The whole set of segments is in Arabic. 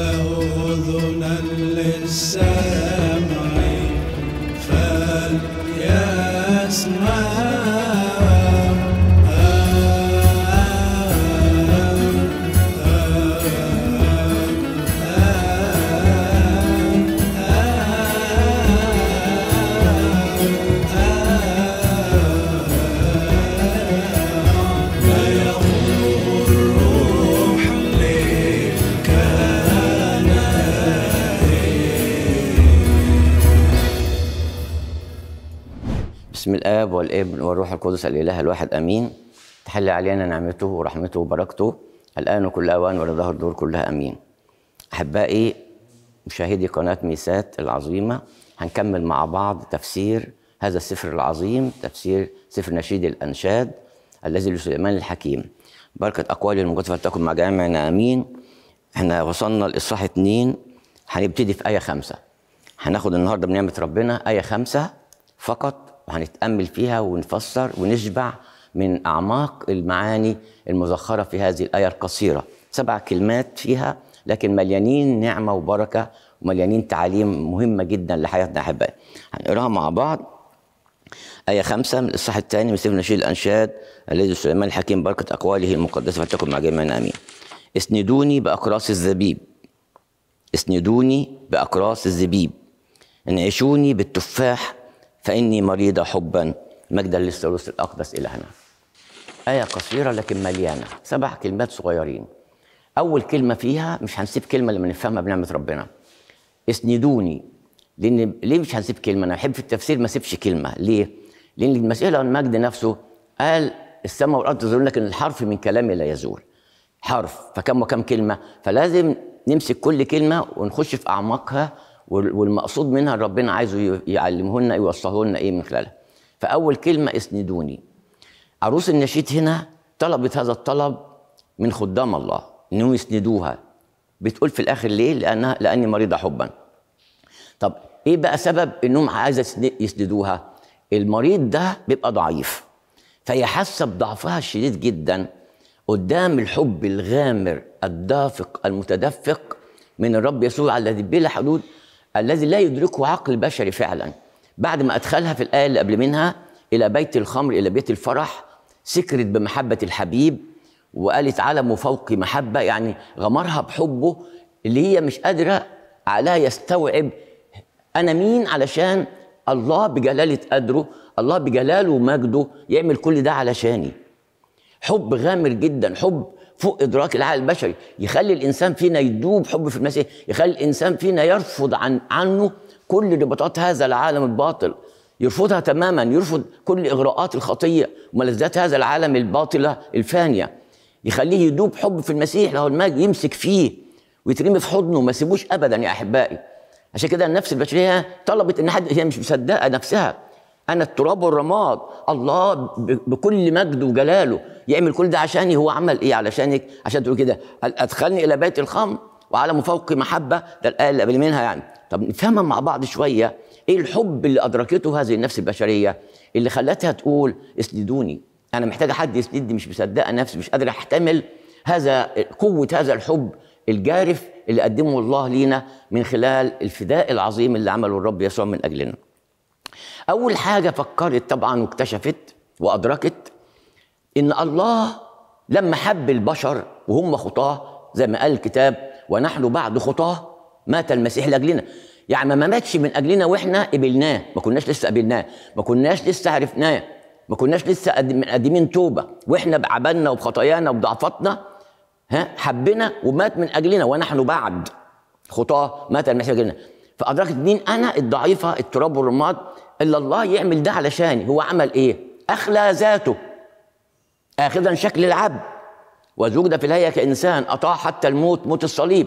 له أذنا للسلام الاب والابن والروح القدس الاله الواحد امين تحل علينا نعمته ورحمته وبركته الان وكل اوان ظهر دور كلها امين احبائي مشاهدي قناه ميسات العظيمه هنكمل مع بعض تفسير هذا السفر العظيم تفسير سفر نشيد الانشاد الذي لسليمان الحكيم بركه اقوالي المقدسه فلتكن مع جميعنا امين احنا وصلنا لاصحاح اثنين هنبتدي في ايه خمسة هناخد النهارده بنعمه ربنا ايه خمسة فقط وهنتامل فيها ونفسر ونشبع من اعماق المعاني المزخره في هذه الايه القصيره سبع كلمات فيها لكن مليانين نعمه وبركه ومليانين تعاليم مهمه جدا لحياتنا احبائي هنقراها مع بعض آية خمسة من الإصحاح الثاني من سيف نشيد الأنشاد الذي سليمان الحكيم بركة أقواله المقدسة فلتكن مع جميعنا آمين اسندوني بأقراص الزبيب اسندوني بأقراص الزبيب انعشوني بالتفاح فإني مريضة حبا مجدا للثالوث الأقدس إلهنا آية قصيرة لكن مليانة سبع كلمات صغيرين أول كلمة فيها مش هنسيب كلمة لما نفهمها بنعمة ربنا اسندوني لأن ليه مش هنسيب كلمة أنا بحب في التفسير ما سيبش كلمة ليه؟ لأن المسألة عن المجد نفسه قال السماء والأرض تزول لكن الحرف من كلامي لا يزول حرف فكم وكم كلمة فلازم نمسك كل كلمة ونخش في أعماقها والمقصود منها ربنا عايزه يعلمه لنا يوصله لنا ايه من خلالها فاول كلمه اسندوني عروس النشيد هنا طلبت هذا الطلب من خدام الله انهم يسندوها بتقول في الاخر ليه لانها لاني مريضه حبا طب ايه بقى سبب انهم عايزه يسندوها المريض ده بيبقى ضعيف فهي حاسه بضعفها الشديد جدا قدام الحب الغامر الدافق المتدفق من الرب يسوع الذي بلا حدود الذي لا يدركه عقل بشري فعلا بعد ما أدخلها في الآية اللي قبل منها إلى بيت الخمر إلى بيت الفرح سكرت بمحبة الحبيب وقالت علم فوق محبة يعني غمرها بحبه اللي هي مش قادرة عليها يستوعب أنا مين علشان الله بجلالة قدره الله بجلاله ومجده يعمل كل ده علشاني حب غامر جدا حب فوق ادراك العقل البشري يخلي الانسان فينا يدوب حب في المسيح إيه؟ يخلي الانسان فينا يرفض عن عنه كل رباطات هذا العالم الباطل يرفضها تماما يرفض كل اغراءات الخطيه وملذات هذا العالم الباطله الفانيه يخليه يدوب حب في المسيح له المجد يمسك فيه ويترمي في حضنه ما سيبوش ابدا يا احبائي عشان كده النفس البشريه طلبت ان حد هي مش مصدقه نفسها انا التراب والرماد الله بكل مجده وجلاله يعمل كل ده عشاني هو عمل ايه علشانك عشان تقول كده ادخلني الى بيت الخمر وعلى مفوق محبه ده الايه اللي قبل منها يعني طب نفهمها مع بعض شويه ايه الحب اللي ادركته هذه النفس البشريه اللي خلتها تقول اسندوني انا محتاجه حد يسندني مش مصدقه نفسي مش قادره احتمل هذا قوه هذا الحب الجارف اللي قدمه الله لينا من خلال الفداء العظيم اللي عمله الرب يسوع من اجلنا أول حاجة فكرت طبعا واكتشفت وأدركت إن الله لما حب البشر وهم خطاه زي ما قال الكتاب ونحن بعد خطاه مات المسيح لأجلنا يعني ما ماتش من أجلنا وإحنا قبلناه ما كناش لسه قبلناه ما كناش لسه عرفناه ما كناش لسه قادمين توبة وإحنا بعبالنا وبخطايانا وبضعفاتنا ها حبنا ومات من أجلنا ونحن بعد خطاه مات المسيح لأجلنا فأدركت مين أنا الضعيفة التراب والرماد إلا الله يعمل ده علشاني هو عمل إيه؟ أخلى ذاته آخذا شكل العبد وزوجد في الهيئة كإنسان أطاع حتى الموت موت الصليب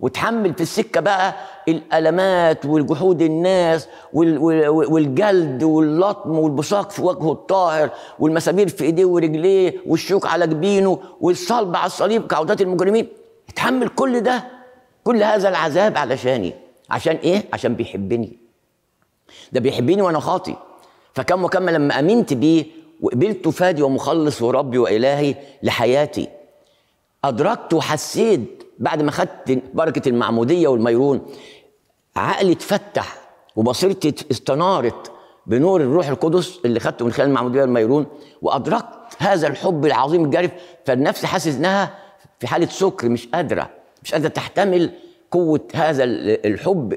وتحمل في السكه بقى الالمات والجحود الناس والجلد واللطم والبصاق في وجهه الطاهر والمسامير في ايديه ورجليه والشوك على جبينه والصلب على الصليب كعودات المجرمين اتحمل كل ده كل هذا العذاب علشاني عشان ايه عشان بيحبني ده بيحبني وانا خاطي فكم وكم لما امنت بيه وقبلته فادي ومخلص وربي والهي لحياتي ادركت وحسيت بعد ما خدت بركه المعموديه والميرون عقلي اتفتح وبصيرتي استنارت بنور الروح القدس اللي خدته من خلال المعموديه والميرون وادركت هذا الحب العظيم الجارف فالنفس حاسس انها في حاله سكر مش قادره مش قادره تحتمل قوه هذا الحب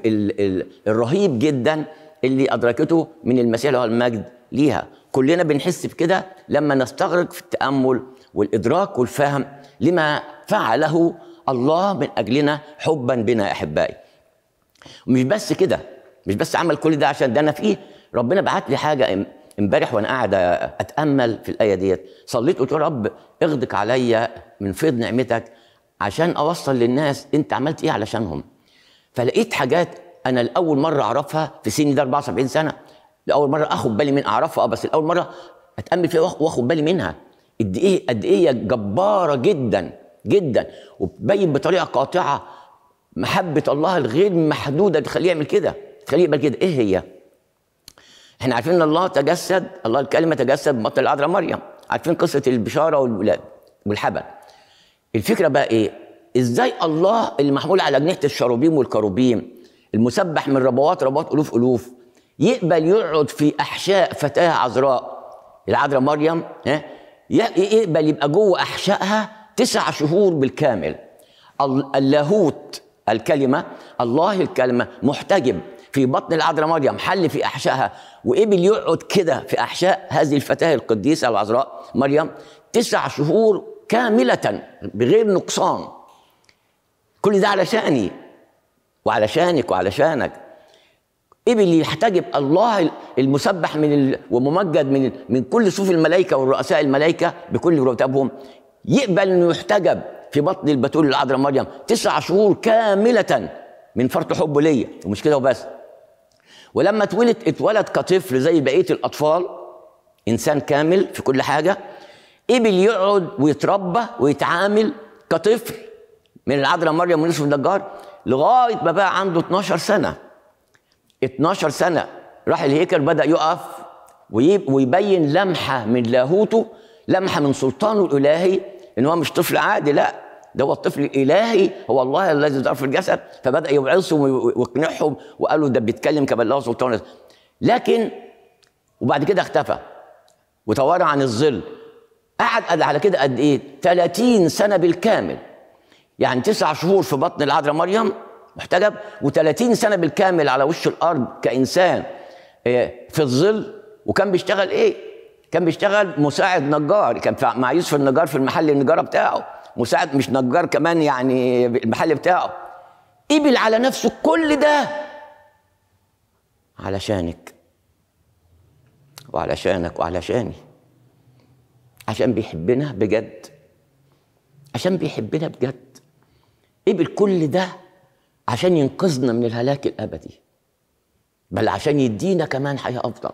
الرهيب جدا اللي أدركته من المسيح له المجد ليها كلنا بنحس بكده لما نستغرق في التأمل والإدراك والفهم لما فعله الله من أجلنا حبا بنا يا أحبائي مش بس كده مش بس عمل كل ده عشان ده أنا فيه ربنا بعت لي حاجة امبارح وانا قاعد اتامل في الايه ديت صليت قلت يا رب اغدق عليا من فيض نعمتك عشان اوصل للناس انت عملت ايه علشانهم فلقيت حاجات انا لاول مره اعرفها في سني ده 74 سنه لاول مره اخد بالي من اعرفها اه بس لاول مره اتامل فيها واخد بالي منها قد ايه قد ايه جباره جدا جدا وبين بطريقه قاطعه محبه الله الغير محدوده تخليه يعمل كده تخليه يقبل كده ايه هي؟ احنا عارفين ان الله تجسد الله الكلمه تجسد بطل العذراء مريم عارفين قصه البشاره والولاد والحبل الفكره بقى ايه؟ ازاي الله اللي محمول على جنيه الشروبيم والكروبيم المسبح من ربوات ربوات الوف الوف يقبل يقعد في احشاء فتاه عذراء العذراء مريم ها يقبل يبقى جوه احشائها تسع شهور بالكامل اللاهوت الكلمه الله الكلمه محتجب في بطن العذراء مريم حل في احشائها وقبل يقعد كده في احشاء هذه الفتاه القديسه العذراء مريم تسع شهور كامله بغير نقصان كل ده علشاني وعلشانك وعلشانك ايه اللي يحتجب الله المسبح من ال... وممجد من من كل صفوف الملائكه والرؤساء الملائكه بكل رتبهم يقبل انه يحتجب في بطن البتول العذراء مريم تسع شهور كامله من فرط حبه ليا ومش كده وبس ولما اتولد اتولد كطفل زي بقيه الاطفال انسان كامل في كل حاجه قبل يقعد ويتربى ويتعامل كطفل من العذراء مريم ويوسف النجار لغايه ما بقى عنده 12 سنه 12 سنه راح الهيكل بدا يقف ويبين لمحه من لاهوته لمحه من سلطانه الالهي ان هو مش طفل عادي لا ده هو الطفل الالهي هو الله الذي ظهر في الجسد فبدا يوعظهم ويقنعهم وقالوا ده بيتكلم له سلطان لكن وبعد كده اختفى وتوارى عن الظل قعد على كده قد ايه 30 سنه بالكامل يعني تسع شهور في بطن العذراء مريم محتجب و30 سنه بالكامل على وش الارض كانسان آه، في الظل وكان بيشتغل ايه؟ كان بيشتغل مساعد نجار كان مع يوسف النجار في المحل النجاره بتاعه مساعد مش نجار كمان يعني المحل بتاعه قبل على نفسه كل ده علشانك وعلشانك وعلشاني عشان بيحبنا بجد عشان بيحبنا بجد قبل كل ده عشان ينقذنا من الهلاك الابدي بل عشان يدينا كمان حياه افضل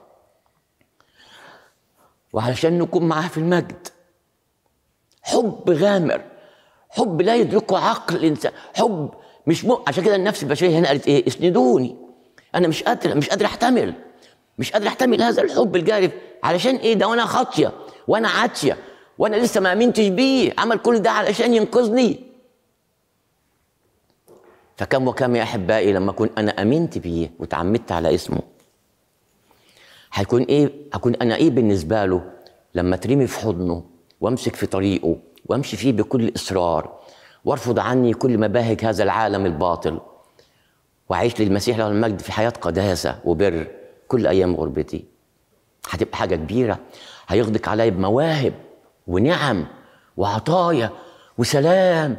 وعشان نكون معاه في المجد حب غامر حب لا يدركه عقل الانسان حب مش م... عشان كده النفس البشريه هنا قالت ايه اسندوني انا مش قادر مش قادر احتمل مش قادر احتمل هذا الحب الجارف علشان ايه ده وانا خاطيه وانا عاتيه وانا لسه ما امنتش بيه عمل كل ده علشان ينقذني فكم وكم يا أحبائي لما أكون أنا أمنت بيه وتعمدت على اسمه هيكون إيه هكون أنا إيه بالنسبة له لما ترمي في حضنه وامسك في طريقه وامشي فيه بكل إصرار وارفض عني كل مباهج هذا العالم الباطل وأعيش للمسيح له المجد في حياة قداسة وبر كل أيام غربتي هتبقى حاجة كبيرة هيغدق علي بمواهب ونعم وعطايا وسلام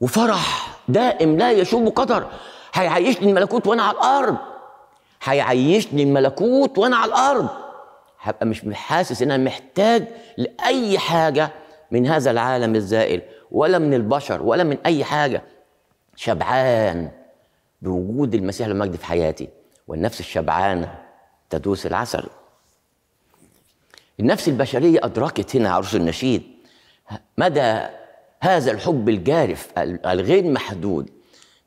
وفرح دائم لا يشوب قدر هيعيشني الملكوت وانا على الارض هيعيشني الملكوت وانا على الارض هبقى مش حاسس ان انا محتاج لاي حاجه من هذا العالم الزائل ولا من البشر ولا من اي حاجه شبعان بوجود المسيح المجد في حياتي والنفس الشبعانه تدوس العسل النفس البشريه ادركت هنا عروس النشيد مدى هذا الحب الجارف الغير محدود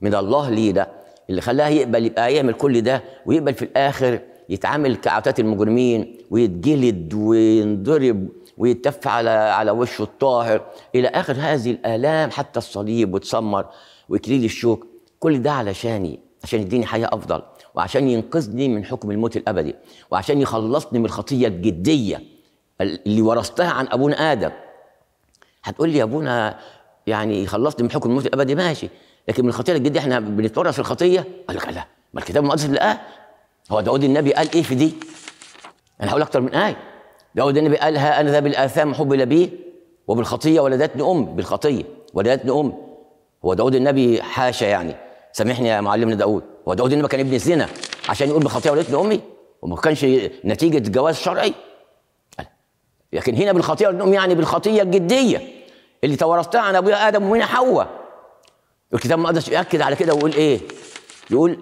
من الله ده اللي خلاه يقبل يبقى يعمل كل ده ويقبل في الاخر يتعامل كعتات المجرمين ويتجلد وينضرب ويتف على على وشه الطاهر الى اخر هذه الالام حتى الصليب وتسمر وكليل الشوك كل ده علشاني عشان يديني حياه افضل وعشان ينقذني من حكم الموت الابدي وعشان يخلصني من الخطيه الجديه اللي ورثتها عن ابونا ادم هتقول لي يا ابونا يعني خلصت من حكم الموت الابدي ماشي لكن من الخطيه الجديده احنا بنتورث الخطيه اقول لك لا ما الكتاب المقدس لا هو داود النبي قال ايه في دي انا هقول اكتر من ايه داود النبي قال ها انا ذا بالاثام حب لبي وبالخطيه ولدتني امي بالخطيه ولدتني امي هو داود النبي حاشا يعني سامحني يا معلمنا داود هو داود النبي كان ابن الزنا عشان يقول بالخطيه ولدتني امي وما كانش نتيجه جواز شرعي لكن هنا بالخطيه ولدتني امي يعني بالخطيه الجديه اللي تورثتها عن ابويا ادم ومن حواء الكتاب المقدس يؤكد على كده ويقول ايه يقول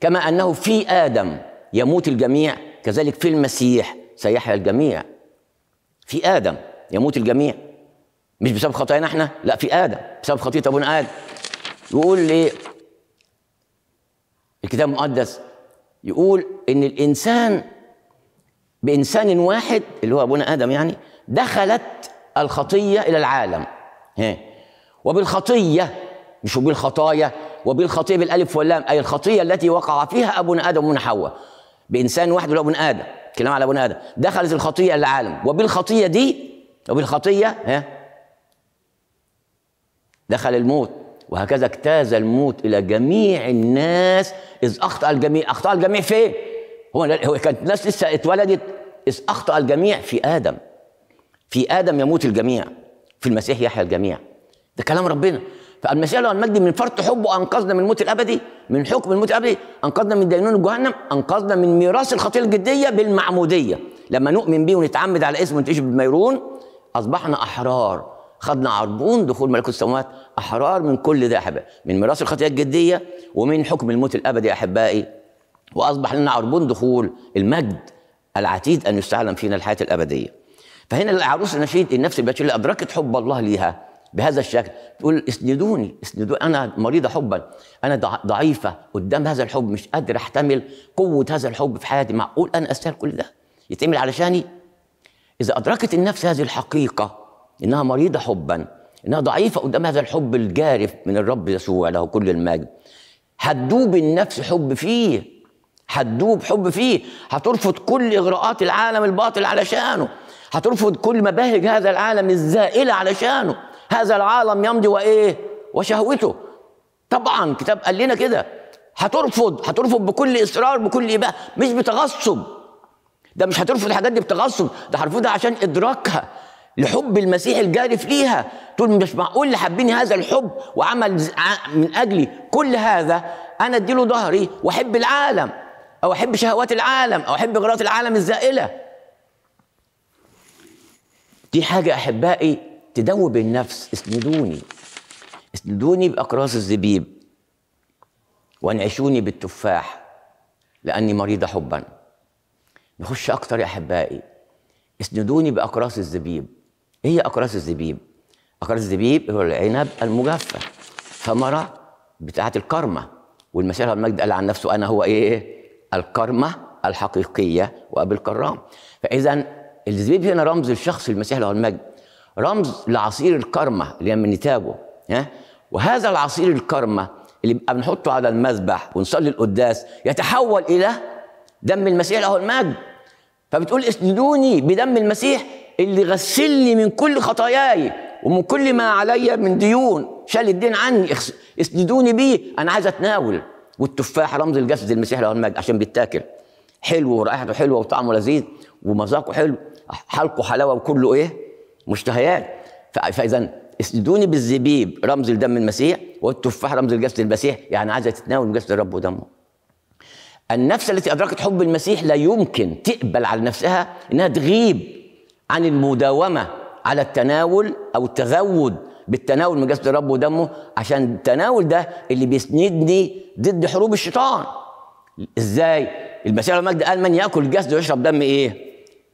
كما انه في ادم يموت الجميع كذلك في المسيح سيحيا الجميع في ادم يموت الجميع مش بسبب خطايانا احنا لا في ادم بسبب خطيه ابونا ادم يقول ايه الكتاب المقدس يقول ان الانسان بانسان واحد اللي هو ابونا ادم يعني دخلت الخطيه الى العالم ها وبالخطية مش وبالخطايا وبالخطية بالألف واللام أي الخطية التي وقع فيها أبونا آدم ومن حواء بإنسان واحد ولا أبونا آدم كلام على أبونا آدم دخلت الخطية العالم وبالخطية دي وبالخطية ها دخل الموت وهكذا اجتاز الموت إلى جميع الناس إذ أخطأ الجميع أخطأ الجميع فين؟ هو هو كانت الناس لسه اتولدت إذ أخطأ الجميع في آدم في آدم يموت الجميع في المسيح يحيى الجميع ده كلام ربنا فالمسيح له المجد من فرط حبه انقذنا من الموت الابدي من حكم الموت الابدي انقذنا من دينون جهنم انقذنا من ميراث الخطيه الجديه بالمعموديه لما نؤمن به ونتعمد على اسمه ونتعيش بالميرون اصبحنا احرار خدنا عربون دخول ملكوت السماوات احرار من كل ده احبائي من ميراث الخطيه الجديه ومن حكم الموت الابدي احبائي واصبح لنا عربون دخول المجد العتيد ان يستعلم فينا الحياه الابديه فهنا العروس النشيد النفس البشريه اللي ادركت حب الله ليها بهذا الشكل تقول اسندوني اسندوني انا مريضه حبا انا ضعيفه قدام هذا الحب مش قادر احتمل قوه هذا الحب في حياتي معقول انا استاهل كل ده يتعمل علشاني اذا ادركت النفس هذه الحقيقه انها مريضه حبا انها ضعيفه قدام هذا الحب الجارف من الرب يسوع له كل المجد هتدوب النفس حب فيه هتدوب حب فيه هترفض كل اغراءات العالم الباطل علشانه هترفض كل مباهج هذا العالم الزائلة علشانه هذا العالم يمضي وإيه وشهوته طبعا كتاب قال لنا كده هترفض هترفض بكل إصرار بكل إباء مش بتغصب ده مش هترفض الحاجات دي بتغصب ده هرفضها عشان إدراكها لحب المسيح الجارف ليها تقول مش معقول اللي حبيني هذا الحب وعمل من اجلي كل هذا انا اديله ظهري واحب العالم او احب شهوات العالم او احب غرات العالم الزائله دي حاجة أحبائي إيه؟ تدوب النفس اسندوني اسندوني بأقراص الزبيب وانعشوني بالتفاح لأني مريضة حبا نخش أكتر يا أحبائي اسندوني بأقراص الزبيب إيه هي أقراص الزبيب؟ أقراص الزبيب هو العنب المجفف ثمرة بتاعة الكرمة والمسيح المجد قال عن نفسه أنا هو إيه؟ الكرمة الحقيقية وأبي الكرام فإذا الزبيب هنا رمز للشخص المسيح له المجد رمز لعصير الكرمة اللي من نتابه ها وهذا العصير الكرمة اللي بقى بنحطه على المذبح ونصلي القداس يتحول إلى دم المسيح له المجد فبتقول اسندوني بدم المسيح اللي غسلني من كل خطاياي ومن كل ما علي من ديون شال الدين عني اسندوني بيه انا عايز اتناول والتفاح رمز الجسد المسيح له المجد عشان بيتاكل حلو ورائحته حلوه وطعمه لذيذ ومذاقه حلو حلقه حلاوه وكله ايه مشتهيات فاذا اسندوني بالزبيب رمز لدم المسيح والتفاح رمز لجسد المسيح يعني عايزه تتناول من جسد الرب ودمه النفس التي ادركت حب المسيح لا يمكن تقبل على نفسها انها تغيب عن المداومه على التناول او التزود بالتناول من جسد الرب ودمه عشان التناول ده اللي بيسندني ضد حروب الشيطان ازاي المسيح المجد قال من ياكل جسد ويشرب دم ايه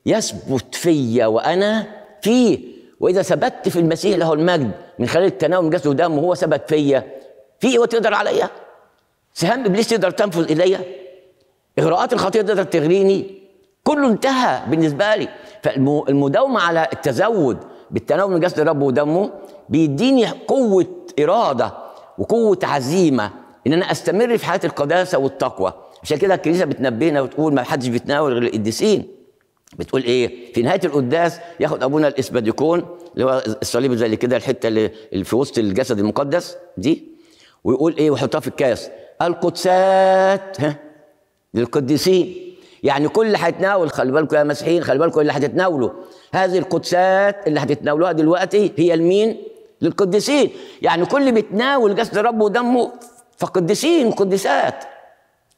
يثبت فيا وانا فيه واذا ثبت في المسيح له المجد من خلال التناول من جسده ودمه وهو ثبت فيا في ايه وتقدر عليا سهام ابليس تقدر تنفذ الي اغراءات الخطيه تقدر تغريني كله انتهى بالنسبه لي فالمداومه على التزود بالتناول من جسد الرب ودمه بيديني قوه اراده وقوه عزيمه ان انا استمر في حياه القداسه والتقوى عشان كده الكنيسه بتنبهنا وتقول ما حدش بيتناول غير القديسين بتقول ايه في نهايه القداس ياخد ابونا الاسباديكون اللي هو الصليب زي كده الحته اللي في وسط الجسد المقدس دي ويقول ايه ويحطها في الكاس القدسات ها للقديسين يعني كل اللي هيتناول خلي بالكم يا مسيحيين خلي بالكم اللي هتتناولوا هذه القدسات اللي هتتناولوها دلوقتي هي لمين؟ للقديسين يعني كل بيتناول جسد ربه ودمه فقديسين قدسات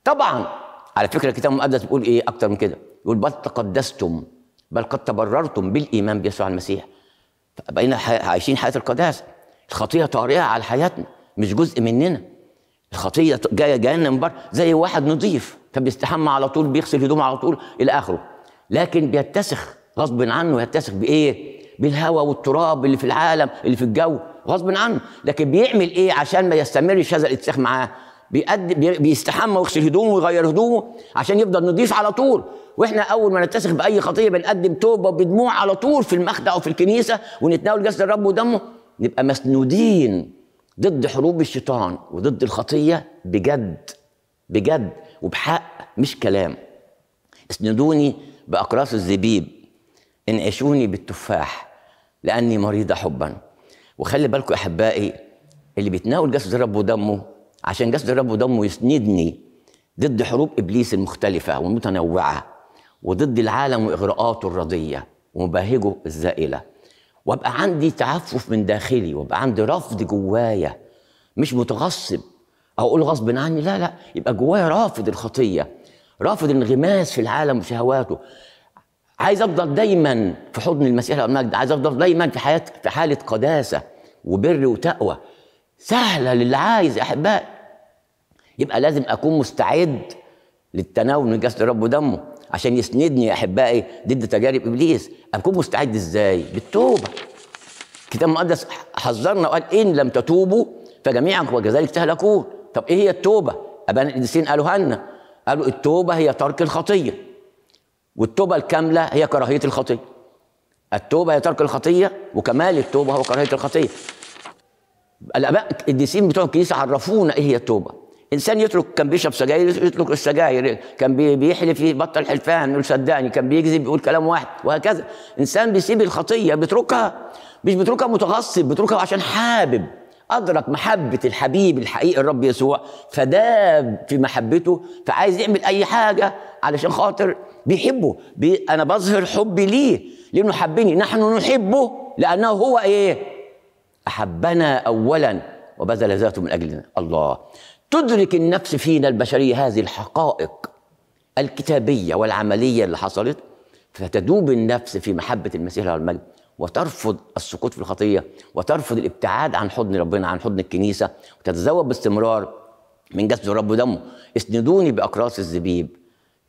طبعا على فكره الكتاب المقدس بيقول ايه اكتر من كده يقول بل تقدستم بل قد تبررتم بالايمان بيسوع المسيح بقينا عايشين حياه القداسه الخطيه طارئه على حياتنا مش جزء مننا الخطيه جايه جايه لنا من بره زي واحد نظيف كان بيستحمى على طول بيغسل هدومه على طول الى اخره لكن بيتسخ غصب عنه يتسخ بايه؟ بالهواء والتراب اللي في العالم اللي في الجو غصب عنه لكن بيعمل ايه عشان ما يستمرش هذا الاتساخ معاه؟ بيقد... بيستحمى ويغسل هدومه ويغير هدومه عشان يفضل نضيف على طول واحنا اول ما نتسخ باي خطيه بنقدم توبه بدموع على طول في المخدع او في الكنيسه ونتناول جسد الرب ودمه نبقى مسنودين ضد حروب الشيطان وضد الخطيه بجد بجد وبحق مش كلام اسندوني باقراص الزبيب انعشوني بالتفاح لاني مريضه حبا وخلي بالكم احبائي اللي بيتناول جسد الرب ودمه عشان جسد الرب ودمه يسندني ضد حروب ابليس المختلفه والمتنوعه وضد العالم واغراءاته الرضيه ومباهجه الزائله وابقى عندي تعفف من داخلي وابقى عندي رفض جوايا مش متغصب او اقول غصب عني لا لا يبقى جوايا رافض الخطيه رافض انغماس في العالم وشهواته عايز افضل دايما في حضن المسيح والمجد عايز افضل دايما في حياه في حاله قداسه وبر وتقوى سهله للي عايز احبائي يبقى لازم اكون مستعد للتناول من جسد الرب ودمه عشان يسندني يا احبائي ضد تجارب ابليس اكون مستعد ازاي بالتوبه الكتاب المقدس حذرنا وقال ان لم تتوبوا فجميعا وكذلك تهلكون طب ايه هي التوبه ابان القديسين قالوا لنا قالوا التوبه هي ترك الخطيه والتوبه الكامله هي كراهيه الخطيه التوبه هي ترك الخطيه وكمال التوبه هو كراهيه الخطيه الاباء القديسين بتوع الكنيسه عرفونا ايه هي التوبه انسان يترك كان بيشرب سجاير يترك السجاير كان بيحلف يبطل حلفان يقول صدقني كان بيكذب يقول كلام واحد وهكذا انسان بيسيب الخطيه بيتركها مش بيتركها متغصب بيتركها عشان حابب ادرك محبه الحبيب الحقيقي الرب يسوع فداب في محبته فعايز يعمل اي حاجه علشان خاطر بيحبه بي انا بظهر حبي ليه لانه حبني نحن نحبه لانه هو ايه أحبنا أولا وبذل ذاته من أجلنا الله تدرك النفس فينا البشرية هذه الحقائق الكتابية والعملية اللي حصلت فتدوب النفس في محبة المسيح له المجد وترفض السقوط في الخطية وترفض الابتعاد عن حضن ربنا عن حضن الكنيسة وتتزوج باستمرار من جسد الرب ودمه اسندوني بأقراص الزبيب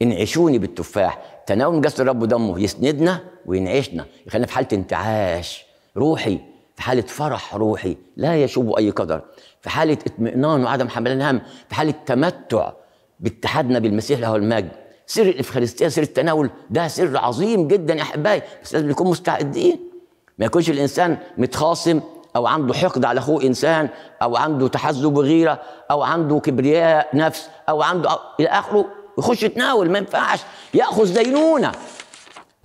انعشوني بالتفاح تناول من جسد الرب ودمه يسندنا وينعشنا يخلينا في حالة انتعاش روحي في حالة فرح روحي لا يشوب أي قدر في حالة اطمئنان وعدم حمل الهم في حالة تمتع باتحادنا بالمسيح له المجد سر الإفخارستية سر التناول ده سر عظيم جدا يا أحبائي بس لازم نكون مستعدين ما يكونش الإنسان متخاصم أو عنده حقد على أخوه إنسان أو عنده تحزب وغيرة أو عنده كبرياء نفس أو عنده إلى آخره يخش يتناول ما ينفعش يأخذ دينونة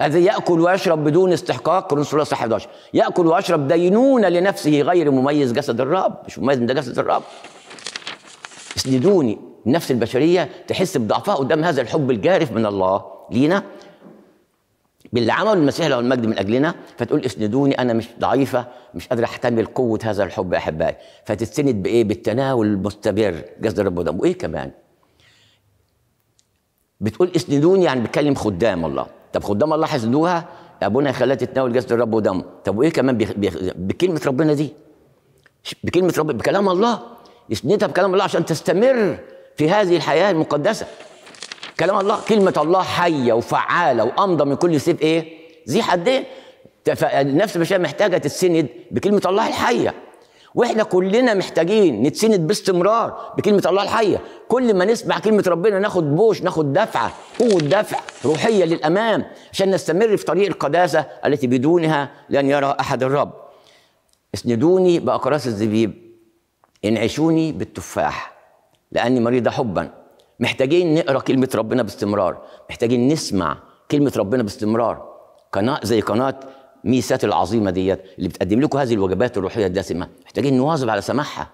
الذي يأكل ويشرب بدون استحقاق كورنثوس الأولى صح 11 يأكل ويشرب دينون لنفسه غير مميز جسد الرب مش مميز من ده جسد الرب اسندوني النفس البشرية تحس بضعفها قدام هذا الحب الجارف من الله لينا باللي عمله المسيح له المجد من اجلنا فتقول اسندوني انا مش ضعيفه مش قادره احتمل قوه هذا الحب يا احبائي فتتسند بايه؟ بالتناول المستمر جسد الرب ودمه وايه كمان؟ بتقول اسندوني يعني بتكلم خدام الله طب خدام الله حسدوها ابونا خلات تتناول جسد الرب ودمه طب وايه كمان بيخ... بيخ... بكلمه ربنا دي بكلمه رب بكلام الله اسندها بكلام الله عشان تستمر في هذه الحياه المقدسه كلام الله كلمه الله حيه وفعاله وامضى من كل سيف ايه ذي حدين النفس البشريه محتاجه تتسند بكلمه الله الحيه واحنا كلنا محتاجين نتسند باستمرار بكلمه الله الحيه كل ما نسمع كلمه ربنا ناخد بوش ناخد دفعه قوه دفع روحيه للامام عشان نستمر في طريق القداسه التي بدونها لن يرى احد الرب اسندوني باقراص الزبيب انعشوني بالتفاح لاني مريضه حبا محتاجين نقرا كلمه ربنا باستمرار محتاجين نسمع كلمه ربنا باستمرار قناه زي قناه ميسات العظيمه ديت اللي بتقدم لكم هذه الوجبات الروحيه الدسمه محتاجين نواظب على سماعها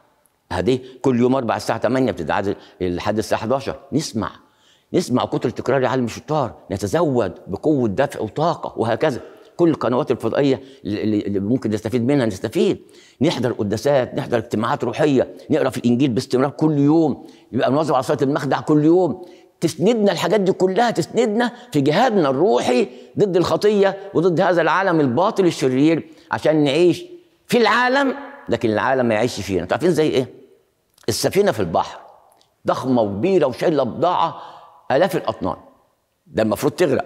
هذه كل يوم 4 الساعه 8 بتتعاد لحد الساعه 11 نسمع نسمع كتر تكرار عالم الشطار نتزود بقوه دفع وطاقه وهكذا كل القنوات الفضائيه اللي ممكن نستفيد منها نستفيد نحضر قداسات نحضر اجتماعات روحيه نقرا في الانجيل باستمرار كل يوم يبقى نواظب على صلاه المخدع كل يوم تسندنا الحاجات دي كلها تسندنا في جهادنا الروحي ضد الخطيه وضد هذا العالم الباطل الشرير عشان نعيش في العالم لكن العالم ما يعيش فينا انتوا عارفين زي ايه السفينه في البحر ضخمه وكبيره وشايله بضاعه الاف الاطنان ده المفروض تغرق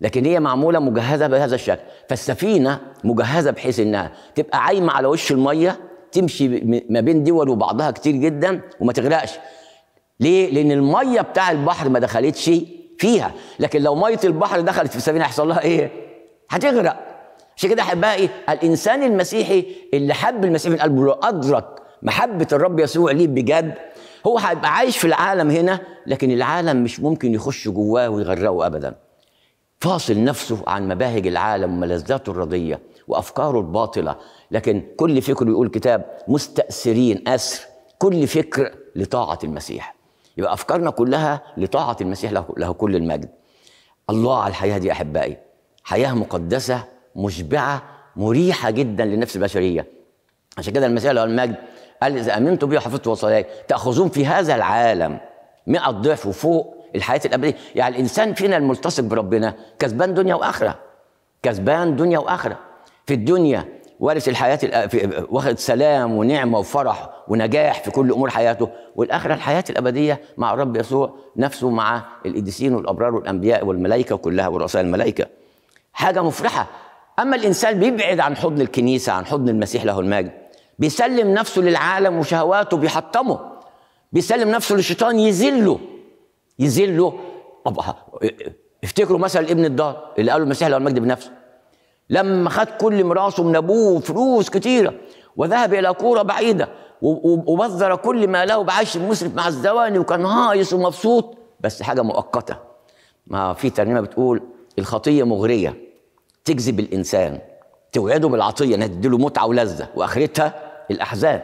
لكن هي معموله مجهزه بهذا الشكل فالسفينه مجهزه بحيث انها تبقى عايمه على وش الميه تمشي ما بين دول وبعضها كتير جدا وما تغرقش ليه؟ لأن المية بتاع البحر ما دخلتش فيها لكن لو مية البحر دخلت في السفينة هيحصل لها إيه؟ هتغرق عشان كده أحبها إيه؟ الإنسان المسيحي اللي حب المسيح من قلبه أدرك محبة الرب يسوع ليه بجد هو هيبقى عايش في العالم هنا لكن العالم مش ممكن يخش جواه ويغرقه أبدا فاصل نفسه عن مباهج العالم وملذاته الرضية وأفكاره الباطلة لكن كل فكر يقول كتاب مستأثرين أسر كل فكر لطاعة المسيح يبقى افكارنا كلها لطاعه المسيح له كل المجد الله على الحياه دي احبائي حياه مقدسه مشبعه مريحه جدا للنفس البشريه عشان كده المسيح له المجد قال اذا امنتم بي وحفظتم وصاياي تاخذون في هذا العالم 100 ضعف وفوق الحياه الابديه يعني الانسان فينا الملتصق بربنا كسبان دنيا واخره كسبان دنيا واخره في الدنيا وارث الحياة واخد سلام ونعمة وفرح ونجاح في كل أمور حياته والآخرة الحياة الأبدية مع الرب يسوع نفسه مع القديسين والأبرار والأنبياء والملائكة كلها ورؤساء الملائكة حاجة مفرحة أما الإنسان بيبعد عن حضن الكنيسة عن حضن المسيح له المجد بيسلم نفسه للعالم وشهواته بيحطمه بيسلم نفسه للشيطان يذله يذله طب آه، آه، آه، افتكروا مثلا ابن الدار اللي قاله المسيح له المجد بنفسه لما خد كل ميراثه من ابوه وفلوس كتيره وذهب الى كوره بعيده وبذر كل ما له بعيش مسرف مع الزواني وكان هايص ومبسوط بس حاجه مؤقته ما في ترنيمه بتقول الخطيه مغريه تجذب الانسان توعده بالعطيه انها تديله متعه ولذه واخرتها الاحزان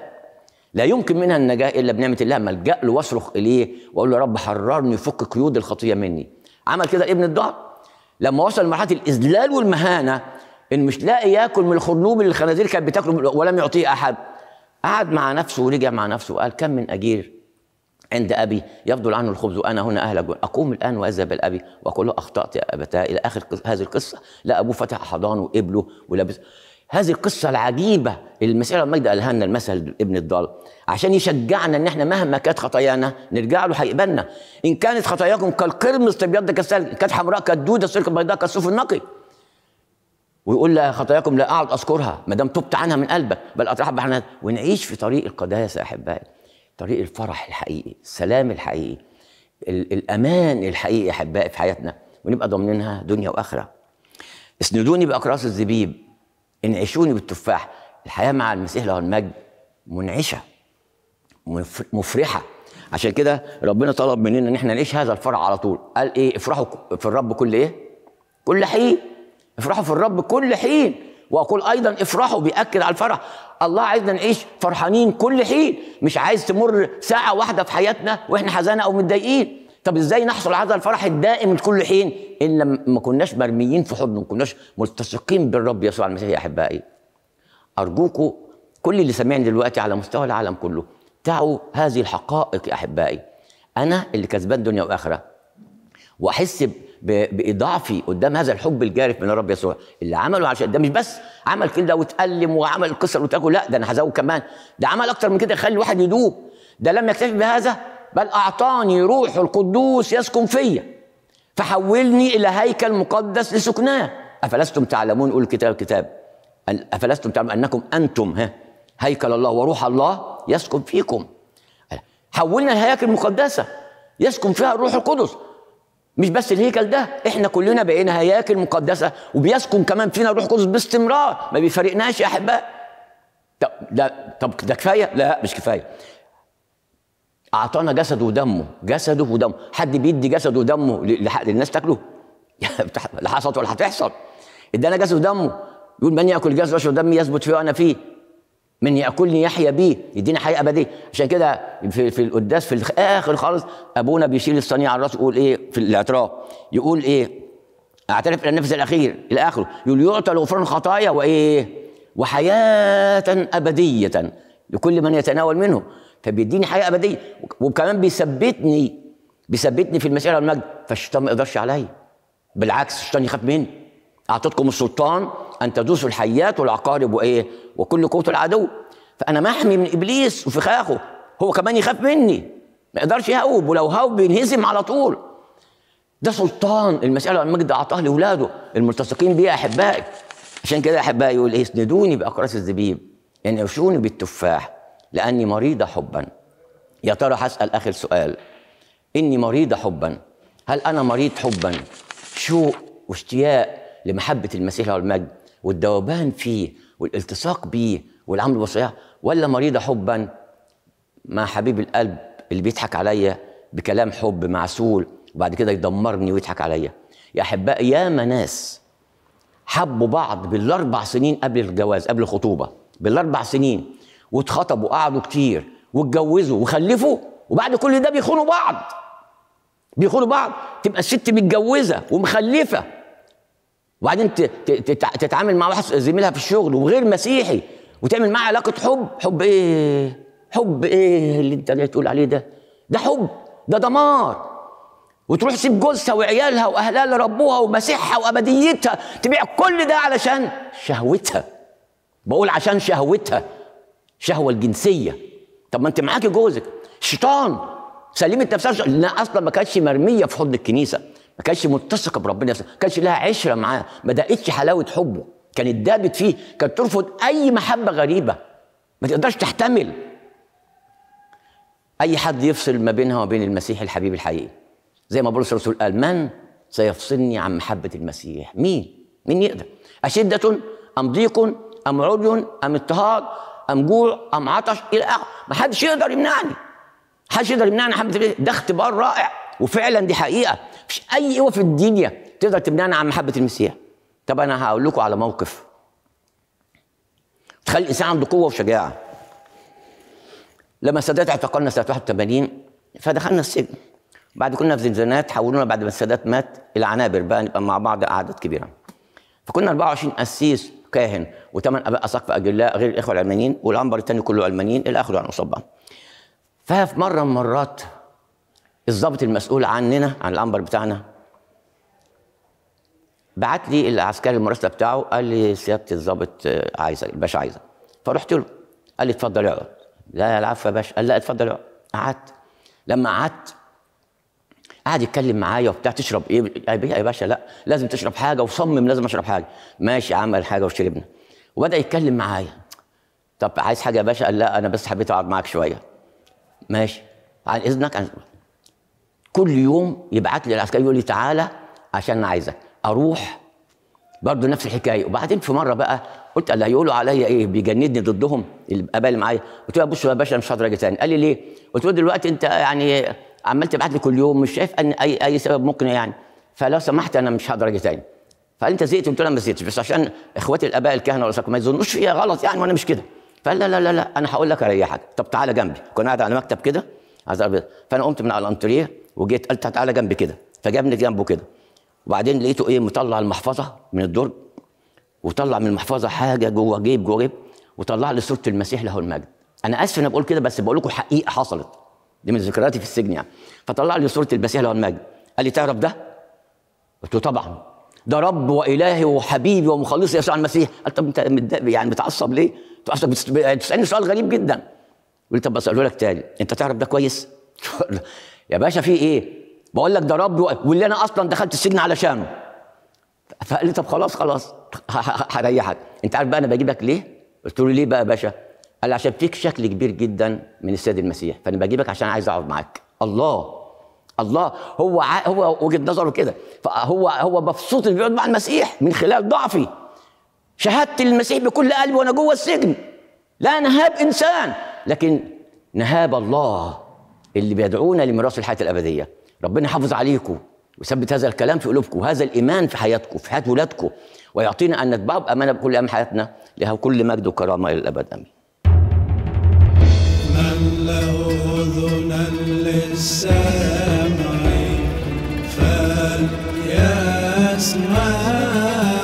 لا يمكن منها النجاه الا بنعمه الله ملجا له واصرخ اليه واقول له يا رب حررني وفك قيود الخطيه مني عمل كده ابن الدعاء لما وصل لمرحله الاذلال والمهانه ان مش لاقي ياكل من الخرنوب اللي الخنازير كانت بتاكله ولم يعطيه احد قعد مع نفسه ورجع مع نفسه وقال كم من اجير عند ابي يفضل عنه الخبز وانا هنا اهلك اقوم الان واذهب لابي واقول له اخطات يا ابتاه الى اخر هذه القصه لا ابوه فتح حضانه وقبله ولبس هذه القصة العجيبة المسألة المجد قالها لنا المثل ابن الضال عشان يشجعنا ان احنا مهما كانت خطايانا نرجع له هيقبلنا ان كانت خطاياكم كالقرمز تبيض ان كانت حمراء كالدودة السلك البيضاء كالصوف النقي ويقول لها خطاياكم لا اعد اذكرها ما دام تبت عنها من قلبك بل اترحب عنها ونعيش في طريق القداسه احبائي طريق الفرح الحقيقي السلام الحقيقي الامان الحقيقي احبائي في حياتنا ونبقى ضامنينها دنيا واخره اسندوني باقراص الزبيب انعشوني بالتفاح الحياه مع المسيح له المجد منعشه مفرحه عشان كده ربنا طلب مننا ان احنا نعيش هذا الفرح على طول قال ايه افرحوا في الرب كل ايه كل حين افرحوا في الرب كل حين واقول ايضا افرحوا بياكد على الفرح الله عايزنا نعيش فرحانين كل حين مش عايز تمر ساعه واحده في حياتنا واحنا حزانه او متضايقين طب ازاي نحصل على هذا الفرح الدائم لكل حين ان لم ما كناش مرميين في حضنه ما كناش ملتصقين بالرب يسوع المسيح يا احبائي ارجوكم كل اللي سامعني دلوقتي على مستوى العالم كله تعوا هذه الحقائق يا احبائي انا اللي كسبان دنيا واخره واحس باضعافي قدام هذا الحب الجارف من الرب يسوع اللي عمله عشان ده مش بس عمل كده واتالم وعمل كسر وتاكل لا ده انا هزود كمان ده عمل اكتر من كده يخلي الواحد يدوب ده لم يكتفي بهذا بل اعطاني روح القدوس يسكن فيا فحولني الى هيكل مقدس لسكناه افلستم تعلمون قول الكتاب الكتاب افلستم تعلمون انكم انتم ها هيكل الله وروح الله يسكن فيكم حولنا الهياكل المقدسه يسكن فيها الروح القدس مش بس الهيكل ده احنا كلنا بقينا هياكل مقدسه وبيسكن كمان فينا الروح القدس باستمرار ما بيفارقناش يا احباء طب ده طب ده كفايه لا مش كفايه اعطانا جسده ودمه جسده ودمه حد بيدي جسده ودمه للناس تاكله لا حصلت ولا هتحصل ادانا جسده ودمه يقول من ياكل جسده ويشرب دمي يثبت فيه وانا فيه من ياكلني يحيى بيه يديني حياه ابديه عشان كده في, في القداس في الاخر خالص ابونا بيشيل الصنيع على راسه يقول ايه في الاعتراف يقول ايه اعترف الى النفس الاخير الى اخره يقول يعطى لغفران خطايا وايه وحياه ابديه لكل من يتناول منه فبيديني حياه ابديه وكمان بيثبتني بيثبتني في المسيره والمجد فالشيطان ما يقدرش عليا بالعكس الشيطان يخاف مني اعطيتكم السلطان أن تدوس الحيات والعقارب وإيه وكل قوة العدو فأنا محمي من إبليس وفخاخه هو كمان يخاف مني ما يقدرش يهوب ولو هوب بينهزم على طول ده سلطان المسألة المجد أعطاه لأولاده الملتصقين بيه احبائك عشان كده أحبائي يقول إيه اسندوني بأقراص الزبيب يعني يفشوني بالتفاح لأني مريضة حبا يا ترى هسأل آخر سؤال إني مريضة حبا هل أنا مريض حبا شوق واشتياق لمحبة المسيح والمجد والذوبان فيه والالتصاق بيه والعمل بالصحيح ولا مريضة حبا مع حبيب القلب اللي بيضحك عليا بكلام حب معسول وبعد كده يدمرني ويضحك عليا يا احباء ياما ناس حبوا بعض بالاربع سنين قبل الجواز قبل الخطوبه بالاربع سنين واتخطبوا قعدوا كتير واتجوزوا وخلفوا وبعد كل ده بيخونوا بعض بيخونوا بعض تبقى الست متجوزه ومخلفه وبعدين تتعامل مع واحد زميلها في الشغل وغير مسيحي وتعمل معاه علاقه حب حب ايه حب ايه اللي انت تقول عليه ده ده حب ده دمار وتروح تسيب جوزها وعيالها واهلها اللي ربوها ومسيحها وابديتها تبيع كل ده علشان شهوتها بقول عشان شهوتها شهوه الجنسيه طب ما انت معاكي جوزك شيطان سلمت نفسها لا اصلا ما كانتش مرميه في حضن الكنيسه ما كانتش متسقه بربنا ما كانش لها عشره معاه ما دقتش حلاوه حبه كانت دابت فيه كانت ترفض اي محبه غريبه ما تقدرش تحتمل اي حد يفصل ما بينها وبين المسيح الحبيب الحقيقي زي ما بولس الرسول قال من سيفصلني عن محبه المسيح مين مين يقدر اشده ام ضيق ام عري ام اضطهاد ام جوع ام عطش الى اخره ما حدش يقدر يمنعني ما حدش يقدر يمنعني محبه ده اختبار رائع وفعلا دي حقيقه مفيش اي قوه في الدنيا تقدر تمنعنا عن محبه المسيح طب انا هقول لكم على موقف تخلي الانسان عنده قوه وشجاعه لما السادات اعتقلنا سنه 81 فدخلنا السجن بعد كنا في زنزانات حولونا بعد ما السادات مات الى عنابر بقى نبقى مع بعض اعداد كبيره فكنا 24 قسيس كاهن وثمان اباء اسقف اجلاء غير الاخوه العلمانيين والعنبر الثاني كله علمانيين الاخر عن يعني اصابه ففي مره من المرات الضابط المسؤول عننا عن العنبر بتاعنا بعت لي العسكري المراسله بتاعه قال لي سياده الضابط آه، عايزك الباشا عايزك فرحت له قال لي اتفضل اقعد لا العفو يا باشا قال لا اتفضل اقعد قعدت لما قعدت قعد يتكلم معايا وبتاع تشرب ايه يا باشا لا لازم تشرب حاجه وصمم لازم اشرب حاجه ماشي عمل حاجه وشربنا وبدا يتكلم معايا طب عايز حاجه يا باشا قال لا انا بس حبيت اقعد معاك شويه ماشي عن اذنك كل يوم يبعت لي العسكري يقول لي تعالى عشان عايزك اروح برضه نفس الحكايه وبعدين في مره بقى قلت الله يقولوا عليا ايه بيجندني ضدهم الابال معايا قلت له بص يا باشا مش هقدر اجي ثاني قال لي ليه؟ قلت له دلوقتي انت يعني عمال تبعت لي كل يوم مش شايف ان اي اي سبب ممكن يعني فلو سمحت انا مش هقدر اجي ثاني فقال انت زهقت قلت له انا ما زهقتش بس عشان اخواتي الاباء الكهنه ولا ما يظنوش فيها غلط يعني وانا مش كده فقال لا لا لا, لا انا هقول لك اريحك طب تعالى جنبي كنا قاعد على مكتب كده عايز فانا قمت من على الانتريه وجيت قلت تعالى جنبي كده فجابني جنبه كده وبعدين لقيته ايه مطلع المحفظه من الدرج وطلع من المحفظه حاجه جوه جيب جوه جيب وطلع لي صوره المسيح له المجد انا اسف انا بقول كده بس بقول لكم حقيقه حصلت دي من ذكرياتي في السجن يعني فطلع لي صوره المسيح له المجد قال لي تعرف ده قلت له طبعا ده رب والهي وحبيبي ومخلصي يسوع المسيح قال طب انت يعني متعصب ليه بتسالني سؤال غريب جدا قلت طب بساله لك تاني انت تعرف ده كويس يا باشا في ايه بقول لك ده ربي واللي انا اصلا دخلت السجن علشانه فقال لي طب خلاص خلاص هريحك انت عارف بقى انا بجيبك ليه قلت له ليه بقى يا باشا قال عشان فيك شكل كبير جدا من السيد المسيح فانا بجيبك عشان عايز اقعد معاك الله الله هو ع... هو وجهه نظره كده فهو هو مبسوط اللي بيقعد مع المسيح من خلال ضعفي شهدت المسيح بكل قلبي وانا جوه السجن لا نهاب انسان لكن نهاب الله اللي بيدعونا لميراث الحياه الابديه ربنا يحافظ عليكم ويثبت هذا الكلام في قلوبكم هذا الايمان في حياتكم في حياه ولادكم ويعطينا ان نتبع امانه بكل ايام حياتنا لها كل مجد وكرامه الى الابد امين من له اذنا للسمع فليسمع